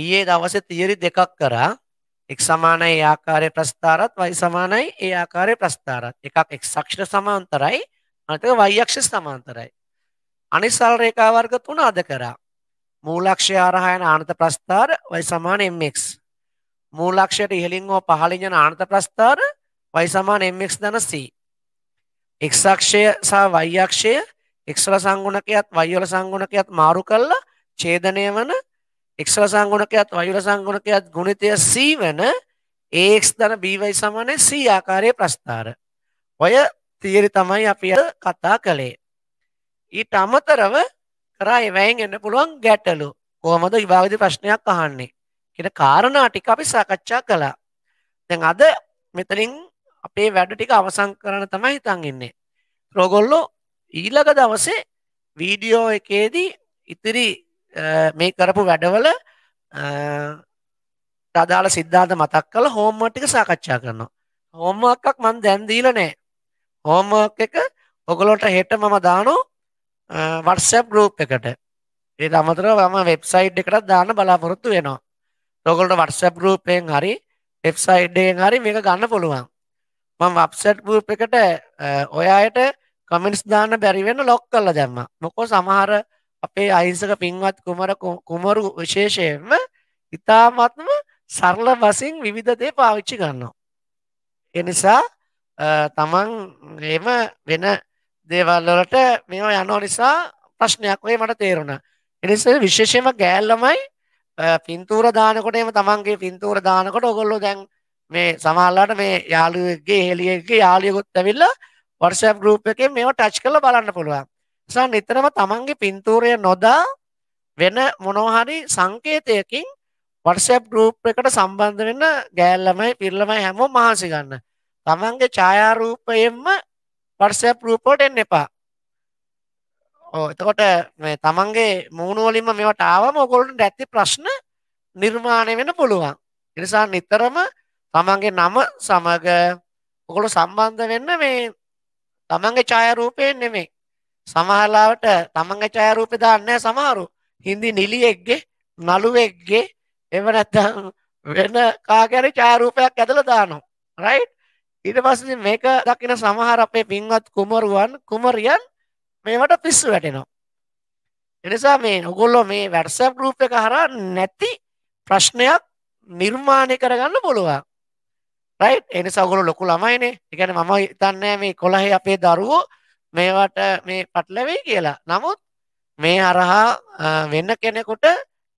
ඊයේ දවසේ තියරි දෙකක් කරා x සමානයි ඒ ආකාරයේ ප්‍රස්ථාරත් y සමානයි ඒ ආකාරයේ ප්‍රස්ථාරත් එකක් x අක්ෂර සමාන්තරයි අනිතක y අක්ෂර සමාන්තරයි අනිසල් රේඛා වර්ග තුන අද කරා මූලාක්ෂය හරහා යන අනන්ත ප්‍රස්ථාර y සමාන mx මූලාක්ෂයට ඉහළින් හෝ පහළින් යන අනන්ත ප්‍රස්ථාර y සමාන mx ධන c x අක්ෂය සහ y අක්ෂය x වල සංගුණකයත් y වල සංගුණකයත් මාරු කළා ඡේදණය වන එක්ස රසංගුණකයත් වයු රසංගුණකයත් ගුණිතය සී වන ඒක්ස් දන බීවයි සමනය සී ආකාරය ප්‍රස්ථාර. ඔය තීරි තමයි අපි කතා කළේ. ඊට අමතරව කරා එවැයින් එන්න පුළුවන් ගැටලු කොහොමද විභාගධ ප්‍රශ්නයක් අහන්නේ කියෙන කාරණා ටික අපි සාකච්ඡා කළා. දැන් අද මෙතරින් අපේ වැඩ ටික අවසං කරන තමයි හිතන් ඉන්නේ. රෝගොල්ලෝ ඊළඟ දවසේ වීඩියෝ එකේදී ඉතිරි මේ කරපු වැඩවල අදාළ සිද්ධාත මතක් කළ හෝම්මටික සාකච්ඡා කරනවා. හෝමක්ක් මන් දැන්දීල නෑ. හෝම එක ඔගලොට හෙට මම දානෝ වටසැප් ගරූප් එකට ඒ අමතර ම වෙබ්සයිට් එකට දාන බලාපොරොත්තු වෙනවා. රොගොලට වටසැප් ගරූපයෙන් හරි වෙබ්සයිඩ්ඩයෙන් හරි මේක ගන්න පුළුවන්. මම අප්සට් ගරූප් එකට ඔයායට කමෙන්ස් දාන්න බැරිවෙන්න ලොක් කල්ල දැම්ම මොකෝ සමහර අපේ අහිංසක පින්වත් කුමර කුමරු විශේෂයෙන්ම ඉතාමත්ම සරල වසින් විවිධදේ පාවිච්චි ගන්නවා. එනිසා තමන් එම වෙන දේවල්ලට මෙම යනෝ නිසා ප්‍රශ්නයක් වේ මට තේරුණ. එනිස විශේෂයම ගෑල්ලමයි පින්තූර දානකොට එම තමන්ගේ පින්තූර දානකොට ඔගොල්ලො දැන් මේ සමහල්ලාට මේ යාළුවගේ හෙළියගේ යාලියකුත් ඇවිල්ල වර්සප් ගරුප් එක මේෝ ටච් කළ බලන්න පුළුවන් නිසා නිතරම තමන්ගේ පින්තූරය නොදා වෙන මොනෝහරි සංකේතයකින් වටසැප් ගරුප් එකට සම්බන්ධ වෙන්න ගෑල්ලමයි පිල්ලමයි හැමෝ මහන්සි ගන්න තමන්ගේ ඡායාරූපයෙන්ම වටසැප් රූපෝට එන්න එපා එතකොට මේ තමන්ගේ මූුණුවලින්ම මෙවට ආවම ඔකොලට ඇති ප්‍රශ්න නිර්මාණය වෙන පුළුවන් එනිසා නිතරම තමන්ගේ නම සමග ඔකොළු සම්බන්ධ වෙන්න මේ තමන්ගේ ඡායරූපයෙන් නෙමේ සමහරලාවට තමන්ගේ ඡායාරූපේ දාන්නේ සමහරු. හින්දි නිලියෙක්ගේ, නළුවෙක්ගේ, එව නැත්නම් වෙන කාගේරි ඡායාරූපයක් ඇදලා දානවා. රයිට්? ඊට පස්සේ මේක දකින සමහර අපේ පින්වත් කුමරුවන්, කුමරියන් මේවට පිස්සු වැටෙනවා. එනිසා මේ ඔගොල්ලෝ මේ WhatsApp group එක හරහා නැති ප්‍රශ්නයක් නිර්මාණය කරගන්න පුළුවන්. රයිට්? එනිසා ඔගොල්ලෝ ලොකු ළමයිනේ. ඒ කියන්නේ මම හිතන්නේ මේ 11 අපේ දරුවෝ මේවට මේ පටලවෙයි කියලා නමුත් මේ හරහා වෙන්න කෙනෙකුට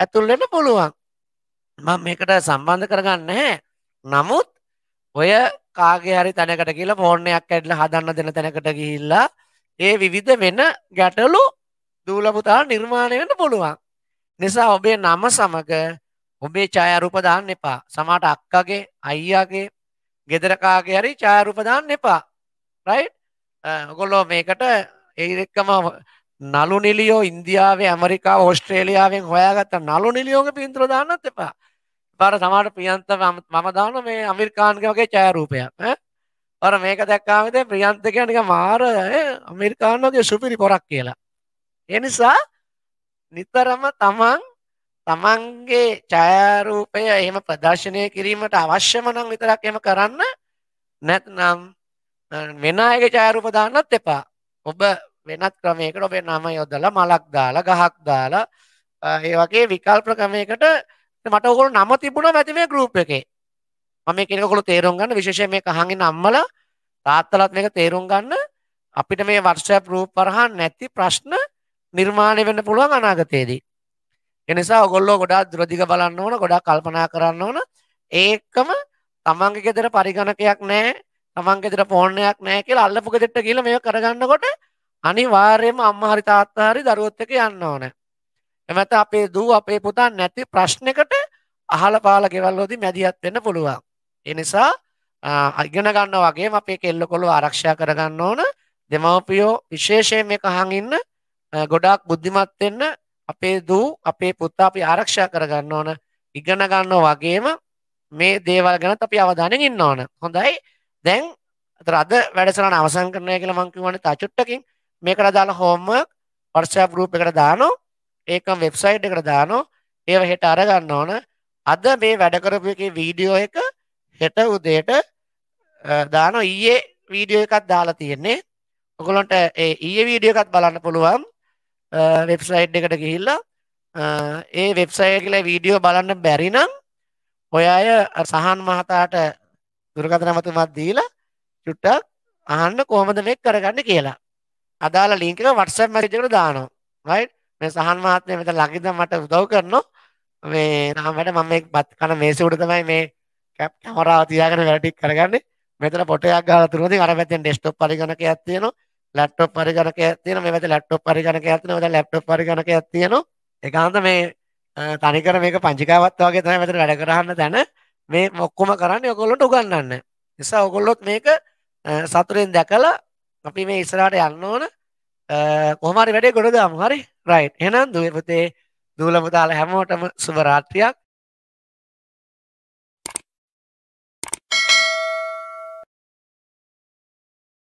ඇතුල්වෙන්න පුළුවන් මං මේකට සම්බන්ධ කරගන්න හැ නමුත් ඔය කාගේහරි තැනකට කියලා ෆෝර්ණයක් ඇඩල හදන්න දෙන තැනකට ගිහිල්ලා ඒ විවිධ වෙන ගැටලු දූලපුතා නිර්මාණය වෙන්න පුළුවන් නිසා ඔබේ නම සමඟ ඔබේ ඡායරූපදාන්න එපා සමට අක්කගේ අයියාගේ ගෙදරකාගේ හරි ඡායරූපදාන්න එපා රයි් ගොල්ලෝ මේකට ඒක්කම නලු නිලියෝ ඉන්දියාවේ ඇමරිකා ඕස්ට්‍රේලියාවෙන් හොයාගත්ත නලු නිලියෝග පින්තුර දාන්නත් එපා බර සමට ප්‍රියන්ත මම දාන මේ අමිර්කාන්ග වගේ චෑරූපයක් ර මේක දැක්කාමද ප්‍රියන්තක නික මාර අමිර්කාන්නගේ සුපිරි පොරක් කියලා එනිසා නිතරම තමන් තමන්ගේ ඡායාරූපය එහෙම ප්‍රදර්ශනය කිරීමට අවශ්‍යම නම් විතරක් එම කරන්න නැත්නම් වෙන අයගේ ඡායාරූප දාන්නත් එපා. ඔබ වෙනත් ක්‍රමයකට ඔබේ නම යොදලා මලක් දාලා ගහක් දාලා ඒ වගේ විකල්ප ක්‍රමයකට මට ඔයගොල්ලෝ නම තිබුණා නැති මේ group එකේ. මම මේ කෙනෙක් ඔයගොල්ලෝ තේරුම් ගන්න විශේෂයෙන් මේක අහගෙන අම්මලා තාත්තලාත් මේක තේරුම් ගන්න අපිට මේ WhatsApp group වරහා නැති ප්‍රශ්න නිර්මාණය වෙන්න පුළුවන් අනාගතයේදී. ඒ නිසා ඔයගොල්ලෝ ගොඩාක් දුරදිග බලන්න ඕන, ගොඩාක් කල්පනා කරන්න ඕන. ඒකම තමන්ගේ ගෙදර පරිගණකයක් නැහැ. තමන්ගෙතර පෝර්ණයක් නෑ කියලා අල්ලපු ගෙට කියල මේ කරගන්නකොට අනිවාර්යම අම්මහරි තාත්තාහරි දරුවොත්තක යන්න ඕන. එමත අපේ දූ අපේ පුතා නැති ප්‍රශ්නකට අහල පාල ගෙවල්ලෝදි මැදිහත් වෙන්න පුළුවන්. එනිසා අගෙන ගන්න වගේ අපේ කෙල්ල කොළු ආරක්ෂා කරගන්න ඕන දෙමවපියෝ විශේෂයෙන් මේ කහඟඉන්න ගොඩාක් බුද්ධිමත්වෙන්න අපේ දූ අපේ පුත්තා අපි ආරක්ෂා කරගන්න ඕන ඉගෙන ගන්න වගේම මේ දේවල් ගැන අපි අවධානය ඉන්න ඕන හොඳයි දැන් රද වැඩසරන අවසන් කරනය කියල මංකිවන තාචුට්ටකින් මේකට දාන හෝමක් පර්සයක් රූප එකට දානෝ ඒකම් වෙබ්සයිට් එකට දානෝ ඒව හෙට අරගන්න ඕන අද මේ වැඩකරපු එක වීඩියෝ එක හෙට උදේට දානෝ ඊයේ වීඩියෝ එකත් දාලා තියෙන්නේ ඔකුලොන්ට ඒ ඊය වීඩියෝ එකත් බලන්න පුළුවන් වෙබ්සයිට් එකට ගිහිල්ලා ඒ වෙබ්සය කියලා වීඩියෝ බලන්න බැරිනම් ඔය අය සහන් මහතාට දුරකථන මතුමත් දීලා චුට්ටක් අහන්න කොහොමද මේක කරගන්නේ කියලා. අදාළ ලින්ක් එක WhatsApp message එකට දානවා. right මේ සහන් මහත්මයා මෙතන ළඟින්ද මට උදව් කරනවා මේ නාමයට මම මේ බත් කන මේසෙ උඩ තමයි මේ කැමරාව තියාගෙන වැඩ ටික කරගන්නේ මෙතන පොටයක් ගහලා තුනද අර පැත්තෙන් ඩෙස්ක්ටොප් පරිගණකයක් තියෙනවා ලැප්ටොප් පරිගණකයක් තියෙනවා මේ පැත්තේ ලැප්ටොප් පරිගණකයක් තියෙනවා මෙතන ලැප්ටොප් පරිගණකයක් තියෙනවා ඒකාන්ත මේ තනිකර මේක පංචිකාවත් වගේ තමයි මෙතන වැඩ කරහන්න දැන මේ මොක්කොම කරන්න ඔකොල්ලොට උගන්නන්න නිසා ඔකොල්ලොත් මේක සතුරෙන් දැකලා අපි මේ ඉස්සරට යන්න ඕන කොහමරි වැඩේ ගොඩ දාම හරි රයි් එනම් දුවපතේ දූලමුදාල හැමෝටම සුභරාත්‍රයක්